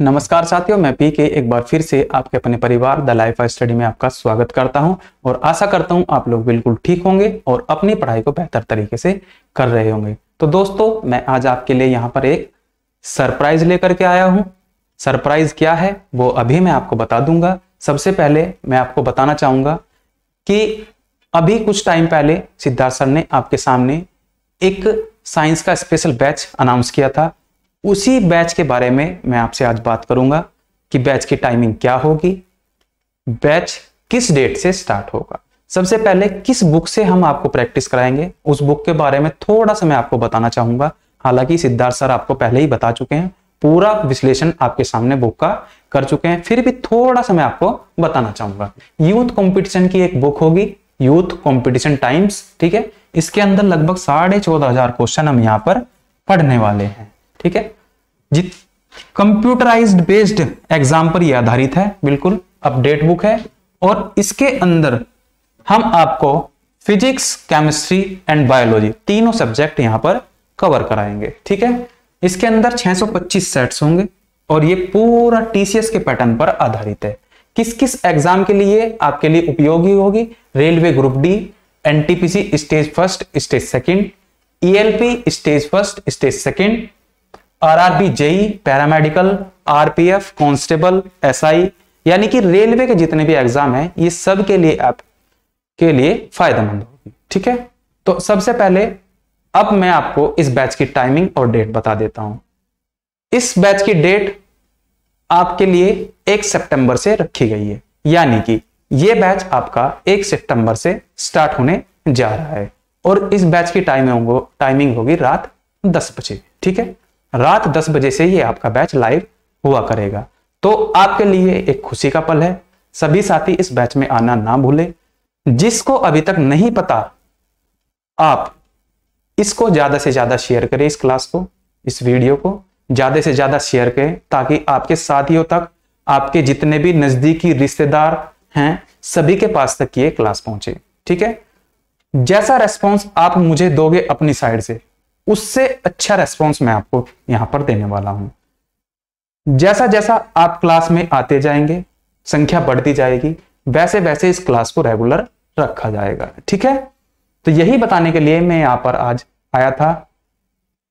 नमस्कार साथियों मैं पी के एक बार फिर से आपके अपने परिवार द लाइफ स्टडी में आपका स्वागत करता हूं और आशा करता हूं आप लोग बिल्कुल ठीक होंगे और अपनी पढ़ाई को बेहतर तरीके से कर रहे होंगे तो दोस्तों मैं आज आपके लिए यहां पर एक सरप्राइज लेकर के आया हूं सरप्राइज क्या है वो अभी मैं आपको बता दूंगा सबसे पहले मैं आपको बताना चाहूंगा कि अभी कुछ टाइम पहले सिद्धार्थ सर ने आपके सामने एक साइंस का स्पेशल बैच अनाउंस किया था उसी बैच के बारे में मैं आपसे आज बात करूंगा कि बैच की टाइमिंग क्या होगी बैच किस डेट से स्टार्ट होगा सबसे पहले किस बुक से हम आपको प्रैक्टिस कराएंगे उस बुक के बारे में थोड़ा सा मैं आपको बताना चाहूंगा हालांकि सिद्धार्थ सर आपको पहले ही बता चुके हैं पूरा विश्लेषण आपके सामने बुक का कर चुके हैं फिर भी थोड़ा सा मैं आपको बताना चाहूंगा यूथ कॉम्पिटिशन की एक बुक होगी यूथ कॉम्पिटिशन टाइम्स ठीक है इसके अंदर लगभग साढ़े चौदह हजार क्वेश्चन हम यहाँ पर पढ़ने वाले हैं ठीक है जित कंप्यूटराइज्ड बेस्ड एग्जाम पर यह आधारित है बिल्कुल अपडेट बुक है और इसके अंदर हम आपको फिजिक्स केमिस्ट्री एंड बायोलॉजी तीनों सब्जेक्ट यहां पर कवर कराएंगे ठीक है इसके अंदर 625 सेट्स होंगे और ये पूरा टीसीएस के पैटर्न पर आधारित है किस किस एग्जाम के लिए आपके लिए उपयोगी होगी railway group D NTPC stage first stage second ELP stage first stage second RRB JE paramedical RPF constable SI यानी कि रेलवे के जितने भी एग्जाम है ये सब के लिए आप के लिए फायदेमंद होगी ठीक है तो सबसे पहले अब मैं आपको इस बैच की टाइमिंग और डेट बता देता हूं इस बैच की डेट आपके लिए एक सितंबर से रखी गई है यानी कि यह बैच आपका एक सितंबर से स्टार्ट होने जा रहा है और इस बैच की टाइमिंग टाइमिंग होगी रात दस बजे ठीक है रात दस बजे से ये आपका बैच लाइव हुआ करेगा तो आपके लिए एक खुशी का पल है सभी साथी इस बैच में आना ना भूले जिसको अभी तक नहीं पता आप इसको ज्यादा से ज्यादा शेयर करें इस क्लास को इस वीडियो को ज्यादा से ज्यादा शेयर करें ताकि आपके साथियों तक आपके जितने भी नजदीकी रिश्तेदार हैं सभी के पास तक ये क्लास पहुंचे ठीक है जैसा रेस्पॉन्स आप मुझे दोगे अपनी साइड से उससे अच्छा रेस्पॉन्स मैं आपको यहां पर देने वाला हूं जैसा जैसा आप क्लास में आते जाएंगे संख्या बढ़ती जाएगी वैसे वैसे इस क्लास को रेगुलर रखा जाएगा ठीक है तो यही बताने के लिए मैं यहां पर आज आया था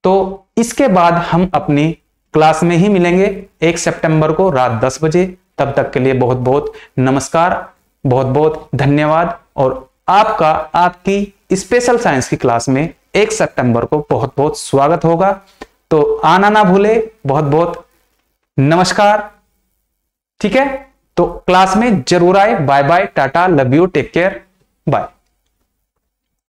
तो इसके बाद हम अपनी क्लास में ही मिलेंगे एक सितंबर को रात दस बजे तब तक के लिए बहुत बहुत नमस्कार बहुत बहुत धन्यवाद और आपका आपकी स्पेशल साइंस की क्लास में एक सितंबर को बहुत बहुत स्वागत होगा तो आना ना भूले बहुत बहुत नमस्कार ठीक है तो क्लास में जरूर आए bye bye tata love you take care bye